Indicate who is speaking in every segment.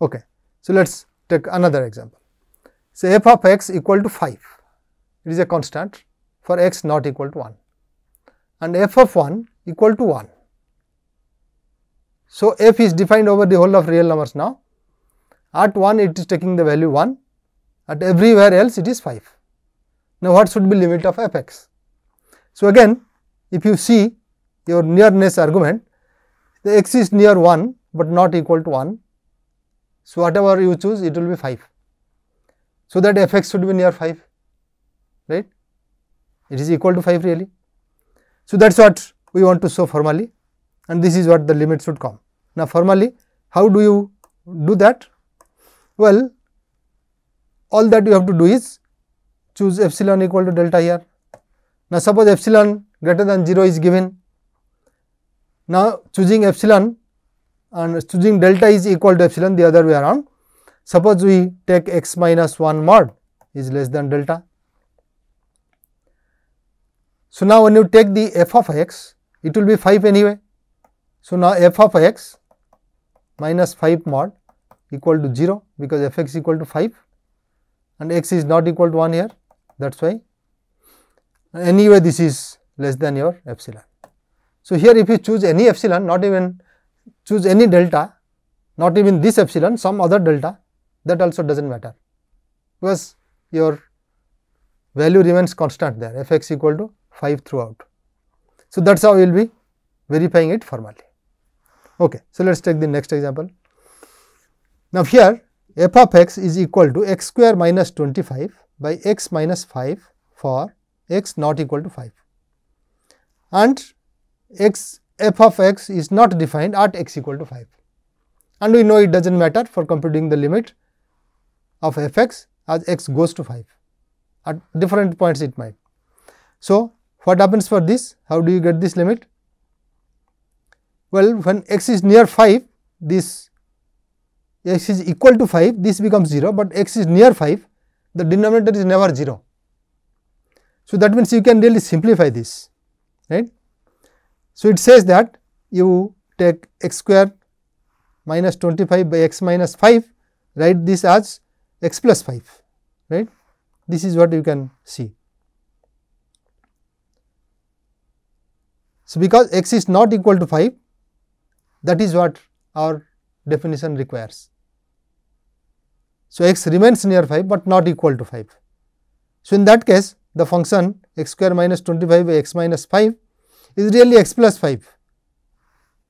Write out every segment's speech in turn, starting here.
Speaker 1: Okay. So, let us take another example. Say f of x equal to 5, it is a constant for x not equal to 1 and f of 1 equal to 1. So, f is defined over the whole of real numbers now. At 1 it is taking the value 1, at everywhere else it is 5. Now, what should be limit of f x? So, again if you see your nearness argument, the x is near 1 but not equal to 1 so, whatever you choose it will be 5. So, that fx should be near 5 right it is equal to 5 really. So, that is what we want to show formally and this is what the limit should come. Now, formally how do you do that? Well, all that you have to do is choose epsilon equal to delta here. Now, suppose epsilon greater than 0 is given. Now, choosing epsilon and choosing delta is equal to epsilon the other way around. Suppose we take x minus 1 mod is less than delta. So, now when you take the f of x, it will be 5 anyway. So, now f of x minus 5 mod equal to 0 because f x equal to 5 and x is not equal to 1 here that is why anyway this is less than your epsilon. So, here if you choose any epsilon not even choose any delta, not even this epsilon, some other delta, that also does not matter, because your value remains constant there, f x equal to 5 throughout. So, that is how we will be verifying it formally. Okay. So, let us take the next example. Now, here f of x is equal to x square minus 25 by x minus 5 for x not equal to 5 and x f of x is not defined at x equal to 5 and we know it does not matter for computing the limit of f x as x goes to 5 at different points it might. So, what happens for this? How do you get this limit? Well, when x is near 5 this x is equal to 5 this becomes 0, but x is near 5 the denominator is never 0. So, that means you can really simplify this right so, it says that you take x square minus 25 by x minus 5, write this as x plus 5, right. This is what you can see. So, because x is not equal to 5, that is what our definition requires. So, x remains near 5, but not equal to 5. So, in that case, the function x square minus 25 by x minus 5 is really x plus 5.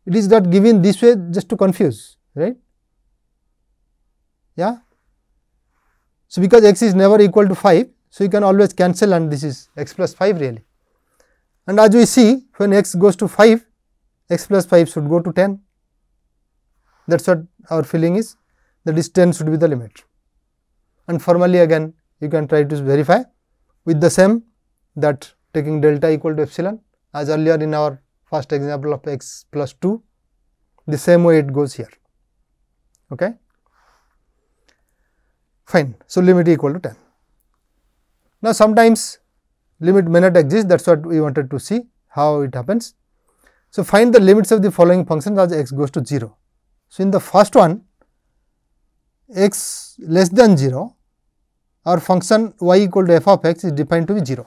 Speaker 1: It is not given this way just to confuse, right? Yeah. So, because x is never equal to 5, so you can always cancel and this is x plus 5 really. And as we see when x goes to 5, x plus 5 should go to 10. That is what our feeling is that is 10 should be the limit. And formally again you can try to verify with the same that taking delta equal to epsilon as earlier in our first example of x plus 2 the same way it goes here okay fine so limit equal to 10 now sometimes limit may not exist that's what we wanted to see how it happens so find the limits of the following functions as x goes to 0 so in the first one x less than 0 our function y equal to f of x is defined to be 0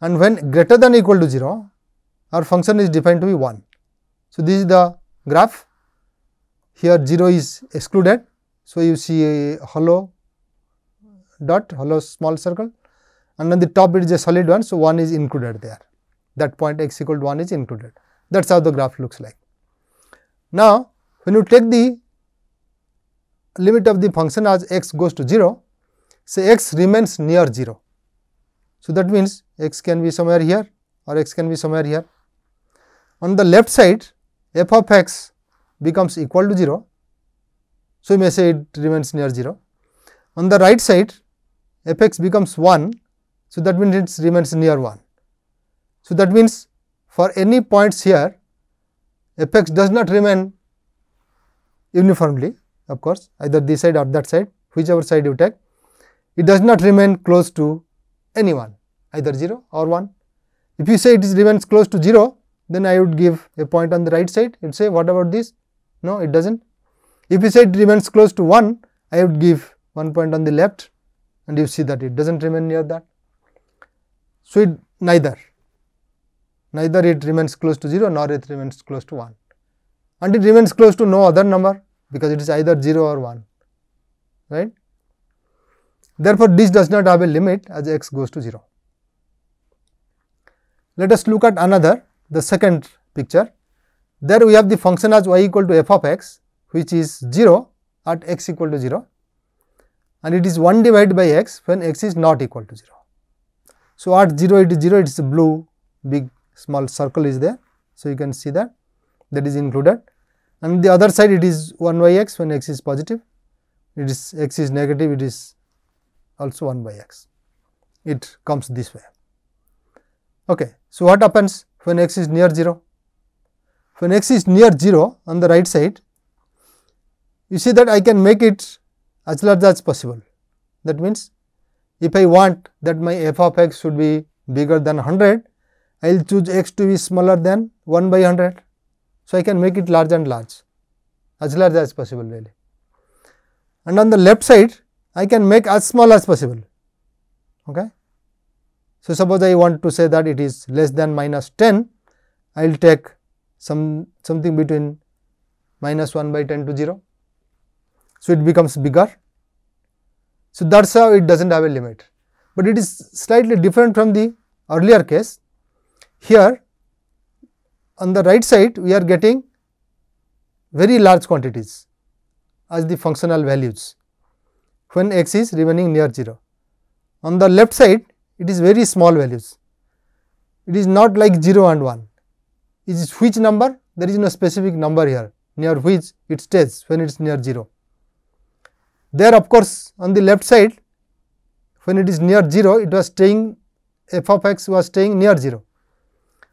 Speaker 1: and when greater than equal to 0, our function is defined to be 1. So, this is the graph, here 0 is excluded. So, you see a hollow dot, hollow small circle and on the top it is a solid one. So, 1 is included there, that point x equal to 1 is included, that is how the graph looks like. Now, when you take the limit of the function as x goes to 0, say x remains near 0. So, that means x can be somewhere here or x can be somewhere here. On the left side f of x becomes equal to 0. So, we may say it remains near 0. On the right side f x becomes 1. So, that means it remains near 1. So, that means for any points here f x does not remain uniformly of course, either this side or that side whichever side you take it does not remain close to anyone either 0 or 1. If you say it is remains close to 0, then I would give a point on the right side, you would say what about this? No, it does not. If you say it remains close to 1, I would give 1 point on the left and you see that it does not remain near that. So, it neither, neither it remains close to 0 nor it remains close to 1 and it remains close to no other number because it is either 0 or 1, right. Therefore, this does not have a limit as x goes to 0. Let us look at another, the second picture. There we have the function as y equal to f of x, which is 0 at x equal to 0 and it is 1 divided by x when x is not equal to 0. So, at 0 it is 0, it is blue big small circle is there. So, you can see that that is included and the other side it is 1 by x when x is positive, it is x is negative, it is also 1 by x, it comes this way. Okay. So, what happens when x is near 0? When x is near 0 on the right side, you see that I can make it as large as possible. That means, if I want that my f of x should be bigger than 100, I will choose x to be smaller than 1 by 100. So, I can make it large and large, as large as possible really. And on the left side, I can make as small as possible. Okay. So, suppose I want to say that it is less than minus 10, I will take some something between minus 1 by 10 to 0. So, it becomes bigger. So, that is how it does not have a limit, but it is slightly different from the earlier case. Here on the right side we are getting very large quantities as the functional values when x is remaining near 0. On the left side it is very small values. It is not like 0 and 1. It is which number? There is no specific number here near which it stays when it is near 0. There of course, on the left side when it is near 0 it was staying f of x was staying near 0.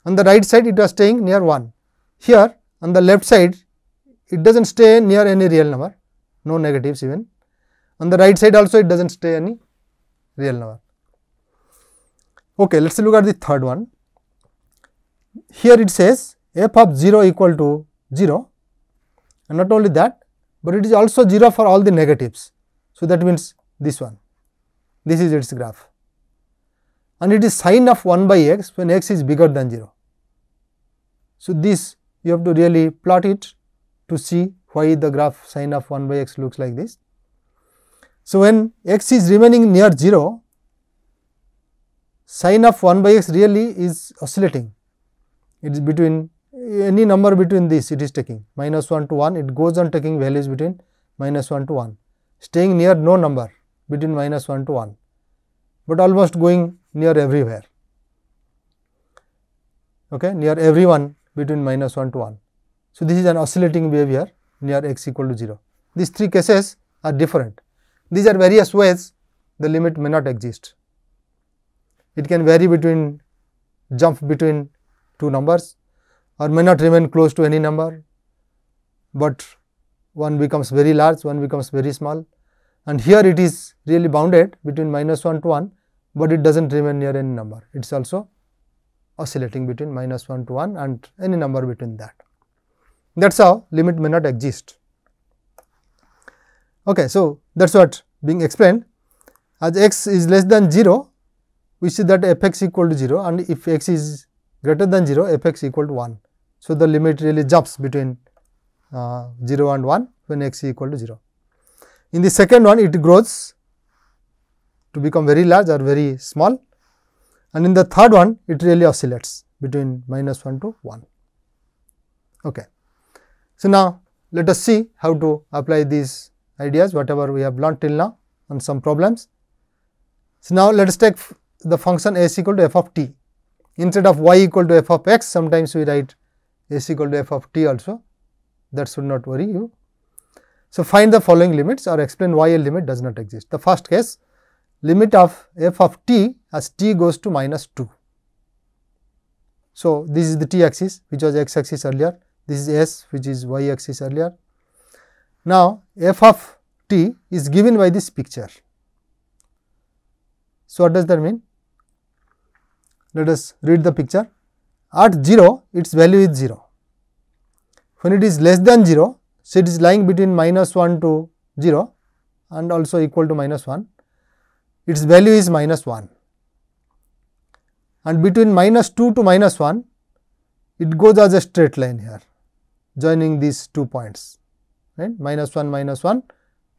Speaker 1: On the right side it was staying near 1. Here on the left side it does not stay near any real number, no negatives even. On the right side also it does not stay any real number. Okay, let us look at the third one. Here it says f of 0 equal to 0 and not only that, but it is also 0 for all the negatives. So, that means this one, this is its graph and it is sine of 1 by x when x is bigger than 0. So, this you have to really plot it to see why the graph sine of 1 by x looks like this. So, when x is remaining near 0, sine of 1 by x really is oscillating. It is between any number between this it is taking minus 1 to 1 it goes on taking values between minus 1 to 1 staying near no number between minus 1 to 1 but almost going near everywhere okay near everyone between minus 1 to 1 so this is an oscillating behavior near x equal to 0 these three cases are different these are various ways the limit may not exist it can vary between jump between two numbers or may not remain close to any number, but one becomes very large, one becomes very small and here it is really bounded between minus 1 to 1, but it does not remain near any number. It is also oscillating between minus 1 to 1 and any number between that. That is how limit may not exist. Okay, so, that is what being explained as x is less than 0 we see that fx equal to 0 and if x is greater than 0 fx equal to 1. So, the limit really jumps between uh, 0 and 1 when x is equal to 0. In the second one it grows to become very large or very small and in the third one it really oscillates between minus 1 to 1. Okay. So, now let us see how to apply these ideas whatever we have learnt till now on some problems. So, now let us take the function s equal to f of t. Instead of y equal to f of x, sometimes we write s equal to f of t also, that should not worry you. So, find the following limits or explain why a limit does not exist. The first case, limit of f of t as t goes to minus 2. So, this is the t axis which was x axis earlier, this is s which is y axis earlier. Now, f of t is given by this picture. So, what does that mean? Let us read the picture. At 0, its value is 0. When it is less than 0, so it is lying between minus 1 to 0 and also equal to minus 1. Its value is minus 1. And between minus 2 to minus 1, it goes as a straight line here, joining these two points, right? Minus 1, minus 1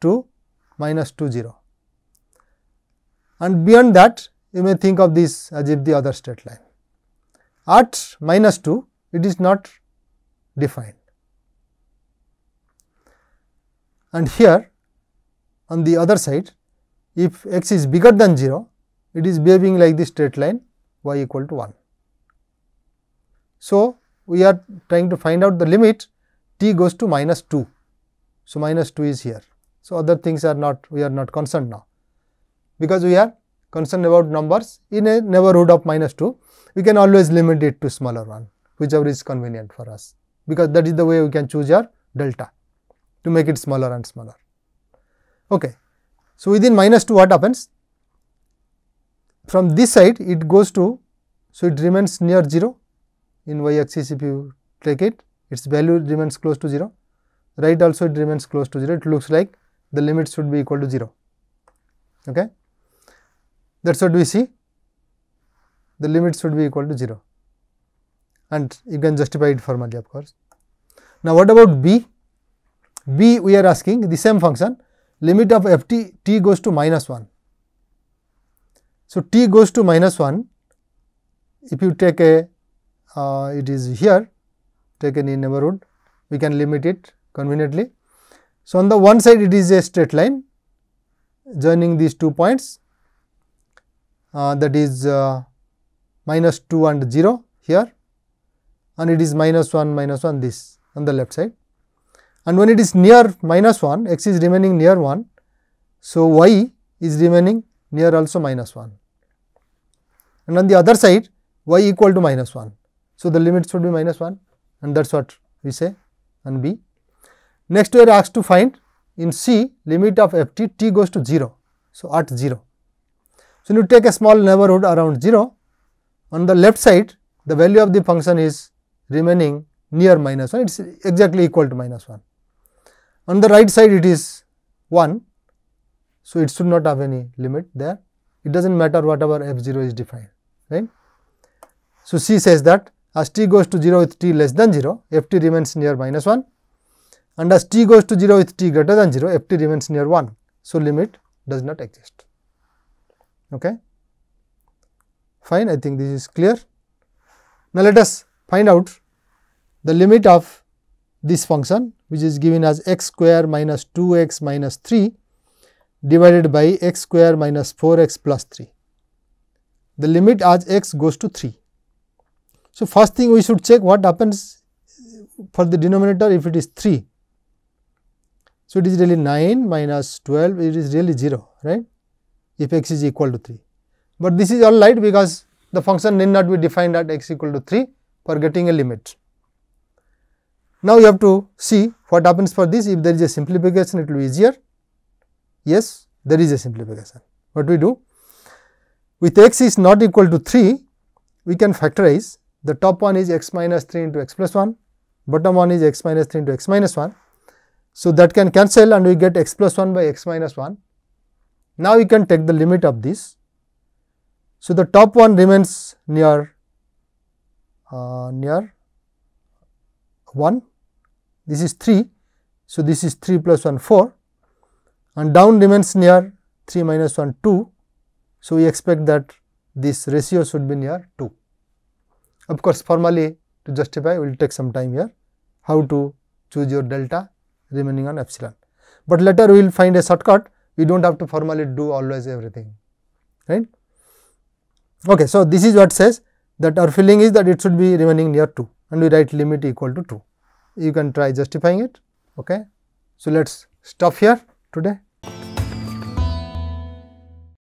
Speaker 1: to minus 2, 0. And beyond that, you may think of this as if the other straight line. At minus 2, it is not defined. And here on the other side, if x is bigger than 0, it is behaving like the straight line y equal to 1. So, we are trying to find out the limit t goes to minus 2. So, minus 2 is here. So, other things are not, we are not concerned now, because we are concerned about numbers in a neighborhood of minus 2, we can always limit it to smaller one, whichever is convenient for us, because that is the way we can choose our delta to make it smaller and smaller. Okay. So, within minus 2 what happens? From this side it goes to, so it remains near 0 in y axis if you take it, its value remains close to 0, right also it remains close to 0, it looks like the limit should be equal to 0. Okay that is what we see the limit should be equal to 0 and you can justify it formally of course. Now, what about b? b we are asking the same function limit of f t t goes to minus 1. So, t goes to minus 1 if you take a uh, it is here take any neighborhood we can limit it conveniently. So, on the one side it is a straight line joining these two points uh, that is uh, minus 2 and 0 here and it is minus 1 minus 1 this on the left side. And when it is near minus 1 x is remaining near 1. So, y is remaining near also minus 1 and on the other side y equal to minus 1. So, the limits should be minus 1 and that is what we say and b. Next we are asked to find in C limit of f t t goes to 0. So, at 0 so, you take a small neighborhood around 0, on the left side the value of the function is remaining near minus 1, it is exactly equal to minus 1. On the right side it is 1, so it should not have any limit there, it does not matter whatever f 0 is defined, right. So, she says that as t goes to 0 with t less than 0, f t remains near minus 1 and as t goes to 0 with t greater than 0, f t remains near 1. So, limit does not exist. Okay. Fine, I think this is clear. Now, let us find out the limit of this function which is given as x square minus 2x minus 3 divided by x square minus 4x plus 3. The limit as x goes to 3. So, first thing we should check what happens for the denominator if it is 3. So, it is really 9 minus 12 it is really 0 right if x is equal to 3. But this is all right because the function need not be defined at x equal to 3 for getting a limit. Now, you have to see what happens for this if there is a simplification it will be easier. Yes, there is a simplification. What we do? With x is not equal to 3, we can factorize the top one is x minus 3 into x plus 1, bottom one is x minus 3 into x minus 1. So, that can cancel and we get x plus 1 by x minus 1 now you can take the limit of this. So, the top one remains near uh, near 1, this is 3. So, this is 3 plus 1 4 and down remains near 3 minus 1 2. So, we expect that this ratio should be near 2. Of course, formally to justify we will take some time here how to choose your delta remaining on epsilon. But later we will find a shortcut you don't have to formally do always everything right okay so this is what says that our feeling is that it should be remaining near 2 and we write limit equal to 2 you can try justifying it okay so let's stop here today